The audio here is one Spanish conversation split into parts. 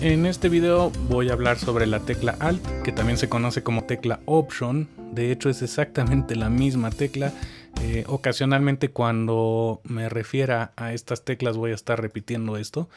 En este video voy a hablar sobre la tecla Alt, que también se conoce como tecla Option. De hecho es exactamente la misma tecla. Eh, ocasionalmente cuando me refiera a estas teclas voy a estar repitiendo esto.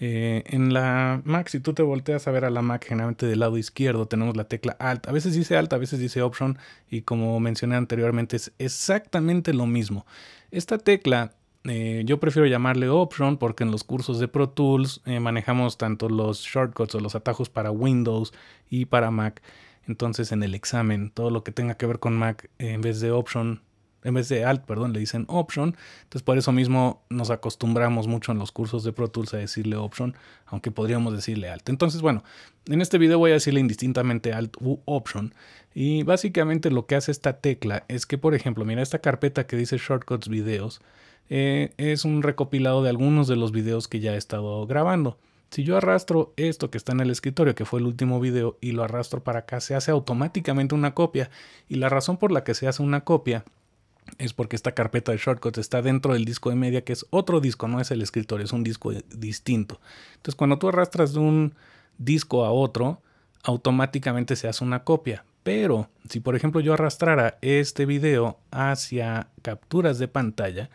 Eh, en la Mac, si tú te volteas a ver a la Mac, generalmente del lado izquierdo tenemos la tecla Alt. A veces dice Alt, a veces dice Option y como mencioné anteriormente es exactamente lo mismo. Esta tecla eh, yo prefiero llamarle option porque en los cursos de Pro Tools eh, manejamos tanto los shortcuts o los atajos para Windows y para Mac. Entonces en el examen, todo lo que tenga que ver con Mac, eh, en vez de option, en vez de alt, perdón, le dicen option. Entonces por eso mismo nos acostumbramos mucho en los cursos de Pro Tools a decirle option, aunque podríamos decirle alt. Entonces bueno, en este video voy a decirle indistintamente alt u option. Y básicamente lo que hace esta tecla es que, por ejemplo, mira esta carpeta que dice shortcuts videos. Eh, es un recopilado de algunos de los videos que ya he estado grabando. Si yo arrastro esto que está en el escritorio, que fue el último video, y lo arrastro para acá, se hace automáticamente una copia. Y la razón por la que se hace una copia es porque esta carpeta de shortcut está dentro del disco de media, que es otro disco, no es el escritorio, es un disco distinto. Entonces, cuando tú arrastras de un disco a otro, automáticamente se hace una copia. Pero si por ejemplo yo arrastrara este video hacia capturas de pantalla,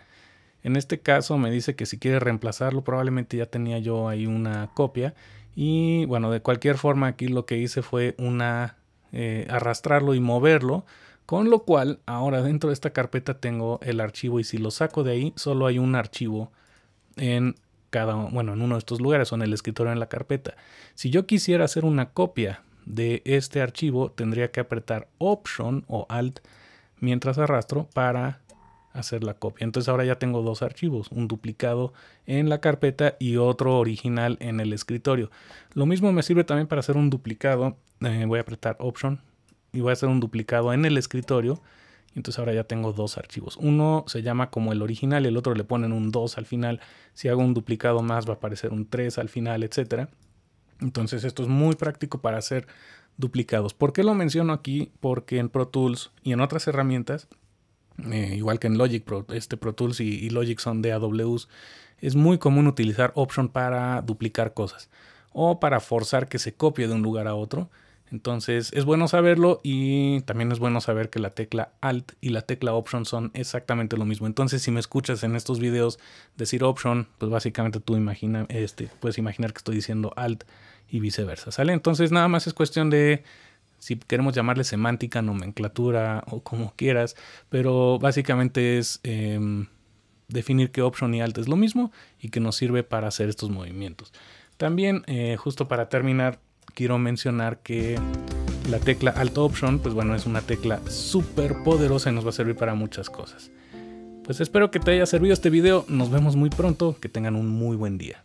en este caso me dice que si quiere reemplazarlo, probablemente ya tenía yo ahí una copia. Y bueno, de cualquier forma aquí lo que hice fue una eh, arrastrarlo y moverlo. Con lo cual, ahora dentro de esta carpeta tengo el archivo y si lo saco de ahí, solo hay un archivo en cada, bueno, en uno de estos lugares o en el escritorio en la carpeta. Si yo quisiera hacer una copia de este archivo, tendría que apretar Option o Alt mientras arrastro para hacer la copia. Entonces ahora ya tengo dos archivos, un duplicado en la carpeta y otro original en el escritorio. Lo mismo me sirve también para hacer un duplicado. Eh, voy a apretar Option y voy a hacer un duplicado en el escritorio. Entonces ahora ya tengo dos archivos. Uno se llama como el original, y el otro le ponen un 2 al final. Si hago un duplicado más va a aparecer un 3 al final, etc. Entonces esto es muy práctico para hacer duplicados. ¿Por qué lo menciono aquí? Porque en Pro Tools y en otras herramientas eh, igual que en Logic Pro, este Pro Tools y, Logic son de AWS, es muy común utilizar Option para duplicar cosas o para forzar que se copie de un lugar a otro. Entonces es bueno saberlo y también es bueno saber que la tecla Alt y la tecla Option son exactamente lo mismo. Entonces si me escuchas en estos videos decir Option, pues básicamente tú imagina, este, puedes imaginar que estoy diciendo Alt y viceversa, ¿sale? Entonces nada más es cuestión de si queremos llamarle semántica, nomenclatura o como quieras, pero básicamente es em, definir que option y alt es lo mismo y que nos sirve para hacer estos movimientos. También, eh, justo para terminar, quiero mencionar que la tecla alt option, pues bueno, es una tecla súper poderosa y nos va a servir para muchas cosas. Pues espero que te haya servido este video, nos vemos muy pronto, que tengan un muy buen día.